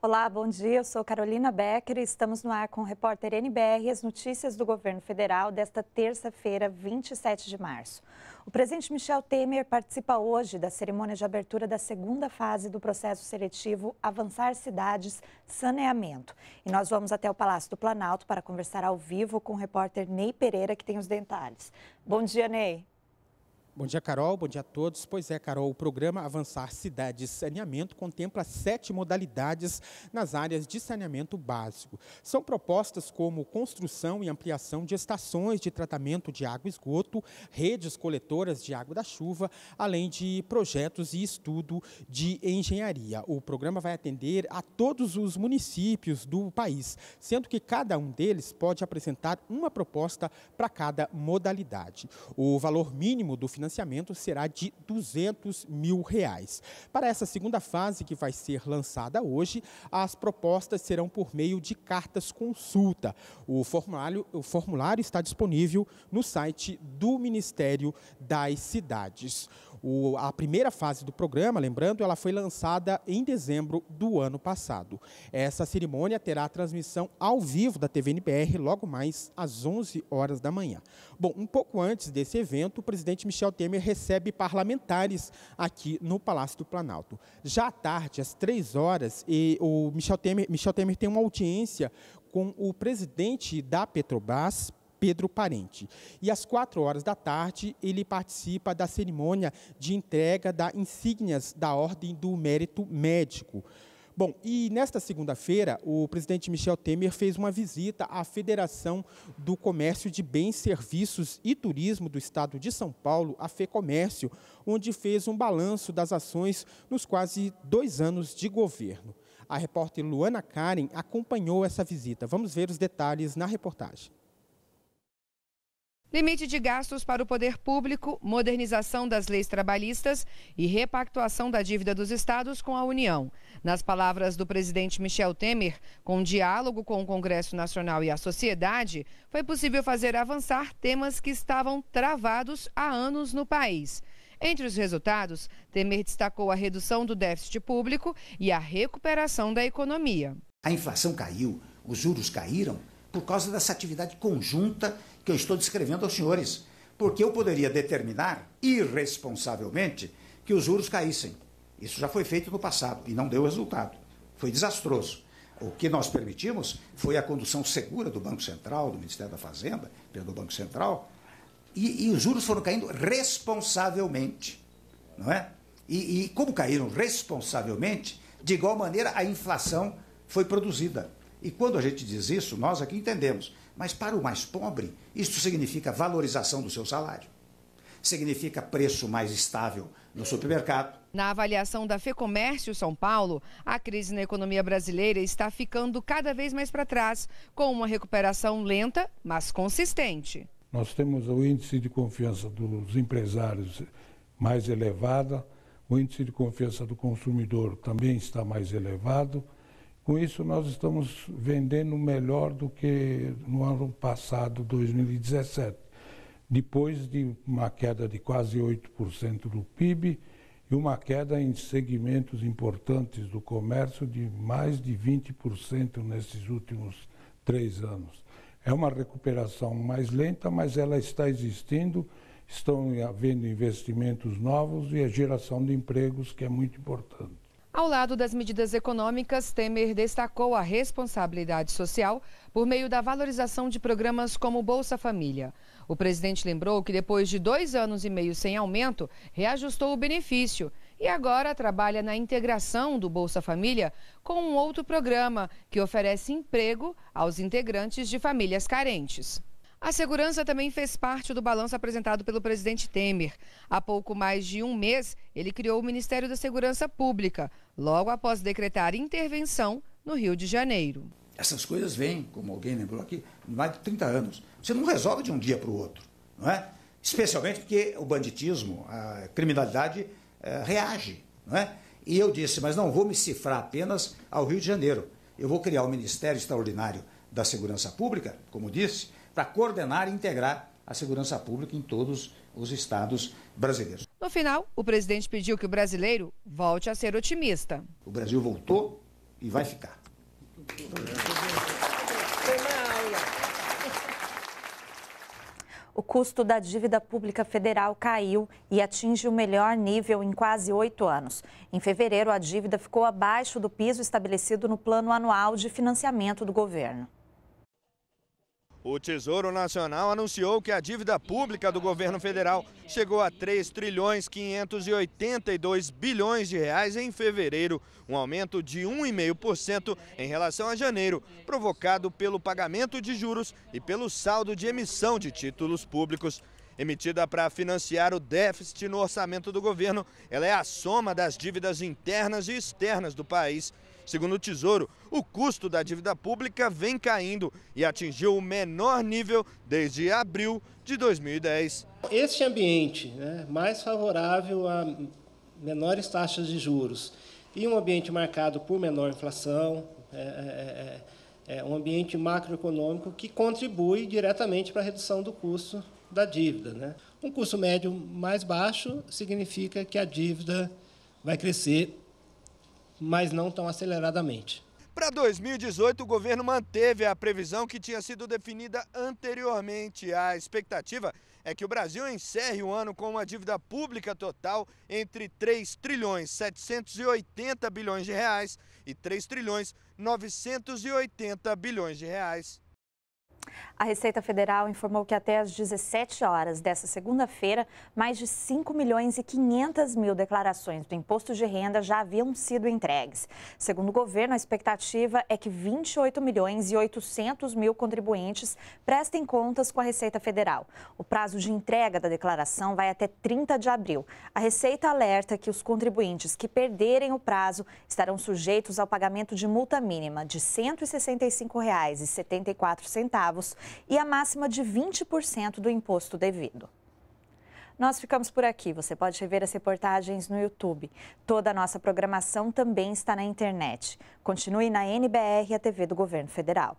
Olá, bom dia. Eu sou Carolina Becker e estamos no ar com o repórter NBR e as notícias do governo federal desta terça-feira, 27 de março. O presidente Michel Temer participa hoje da cerimônia de abertura da segunda fase do processo seletivo Avançar Cidades Saneamento. E nós vamos até o Palácio do Planalto para conversar ao vivo com o repórter Ney Pereira, que tem os detalhes. Bom dia, Ney. Bom dia, Carol. Bom dia a todos. Pois é, Carol, o programa Avançar Cidades Saneamento contempla sete modalidades nas áreas de saneamento básico. São propostas como construção e ampliação de estações de tratamento de água e esgoto, redes coletoras de água da chuva, além de projetos e estudo de engenharia. O programa vai atender a todos os municípios do país, sendo que cada um deles pode apresentar uma proposta para cada modalidade. O valor mínimo do financiamento financiamento será de 200 mil reais. Para essa segunda fase, que vai ser lançada hoje, as propostas serão por meio de cartas consulta. O formulário, o formulário está disponível no site do Ministério das Cidades. O, a primeira fase do programa, lembrando, ela foi lançada em dezembro do ano passado. Essa cerimônia terá transmissão ao vivo da TV NBR logo mais às 11 horas da manhã. Bom, um pouco antes desse evento, o presidente Michel Temer recebe parlamentares aqui no Palácio do Planalto. Já à tarde, às três horas, o Michel Temer, Michel Temer tem uma audiência com o presidente da Petrobras, Pedro Parente. E às quatro horas da tarde, ele participa da cerimônia de entrega da insígnias da Ordem do Mérito Médico. Bom, e nesta segunda-feira, o presidente Michel Temer fez uma visita à Federação do Comércio de Bens, Serviços e Turismo do Estado de São Paulo, a FEComércio, onde fez um balanço das ações nos quase dois anos de governo. A repórter Luana Karen acompanhou essa visita. Vamos ver os detalhes na reportagem. Limite de gastos para o poder público, modernização das leis trabalhistas e repactuação da dívida dos estados com a União. Nas palavras do presidente Michel Temer, com diálogo com o Congresso Nacional e a sociedade, foi possível fazer avançar temas que estavam travados há anos no país. Entre os resultados, Temer destacou a redução do déficit público e a recuperação da economia. A inflação caiu, os juros caíram por causa dessa atividade conjunta que eu estou descrevendo aos senhores, porque eu poderia determinar irresponsavelmente que os juros caíssem. Isso já foi feito no passado e não deu resultado. Foi desastroso. O que nós permitimos foi a condução segura do Banco Central, do Ministério da Fazenda, pelo Banco Central, e, e os juros foram caindo responsavelmente. Não é? E, e como caíram responsavelmente, de igual maneira a inflação foi produzida. E quando a gente diz isso, nós aqui entendemos mas para o mais pobre, isso significa valorização do seu salário. Significa preço mais estável no supermercado. Na avaliação da FEComércio São Paulo, a crise na economia brasileira está ficando cada vez mais para trás, com uma recuperação lenta, mas consistente. Nós temos o índice de confiança dos empresários mais elevado, o índice de confiança do consumidor também está mais elevado. Com isso, nós estamos vendendo melhor do que no ano passado, 2017. Depois de uma queda de quase 8% do PIB e uma queda em segmentos importantes do comércio de mais de 20% nesses últimos três anos. É uma recuperação mais lenta, mas ela está existindo estão havendo investimentos novos e a geração de empregos, que é muito importante. Ao lado das medidas econômicas, Temer destacou a responsabilidade social por meio da valorização de programas como Bolsa Família. O presidente lembrou que depois de dois anos e meio sem aumento, reajustou o benefício e agora trabalha na integração do Bolsa Família com um outro programa que oferece emprego aos integrantes de famílias carentes. A segurança também fez parte do balanço apresentado pelo presidente Temer. Há pouco mais de um mês, ele criou o Ministério da Segurança Pública, logo após decretar intervenção no Rio de Janeiro. Essas coisas vêm, como alguém lembrou aqui, mais de 30 anos. Você não resolve de um dia para o outro, não é? Especialmente porque o banditismo, a criminalidade é, reage, não é? E eu disse, mas não vou me cifrar apenas ao Rio de Janeiro. Eu vou criar o um Ministério Extraordinário da Segurança Pública, como disse, para coordenar e integrar a segurança pública em todos os estados brasileiros. No final, o presidente pediu que o brasileiro volte a ser otimista. O Brasil voltou e vai ficar. O custo da dívida pública federal caiu e atinge o melhor nível em quase oito anos. Em fevereiro, a dívida ficou abaixo do piso estabelecido no Plano Anual de Financiamento do governo. O Tesouro Nacional anunciou que a dívida pública do governo federal chegou a 3 trilhões 582 bilhões de reais em fevereiro, um aumento de 1,5% em relação a janeiro, provocado pelo pagamento de juros e pelo saldo de emissão de títulos públicos. Emitida para financiar o déficit no orçamento do governo, ela é a soma das dívidas internas e externas do país Segundo o Tesouro, o custo da dívida pública vem caindo e atingiu o menor nível desde abril de 2010. Este ambiente né, mais favorável a menores taxas de juros e um ambiente marcado por menor inflação, é, é, é, é um ambiente macroeconômico que contribui diretamente para a redução do custo da dívida. Né? Um custo médio mais baixo significa que a dívida vai crescer mas não tão aceleradamente. Para 2018, o governo manteve a previsão que tinha sido definida anteriormente. A expectativa é que o Brasil encerre o ano com uma dívida pública total entre 3 trilhões 780 bilhões de reais e 3 trilhões 980 bilhões de reais. A Receita Federal informou que até às 17 horas dessa segunda-feira, mais de 5 milhões e 500 mil declarações do imposto de renda já haviam sido entregues. Segundo o governo, a expectativa é que 28 milhões e 800 mil contribuintes prestem contas com a Receita Federal. O prazo de entrega da declaração vai até 30 de abril. A Receita alerta que os contribuintes que perderem o prazo estarão sujeitos ao pagamento de multa mínima de R$ 165,74 centavos e a máxima de 20% do imposto devido. Nós ficamos por aqui. Você pode rever as reportagens no YouTube. Toda a nossa programação também está na internet. Continue na NBR, a TV do Governo Federal.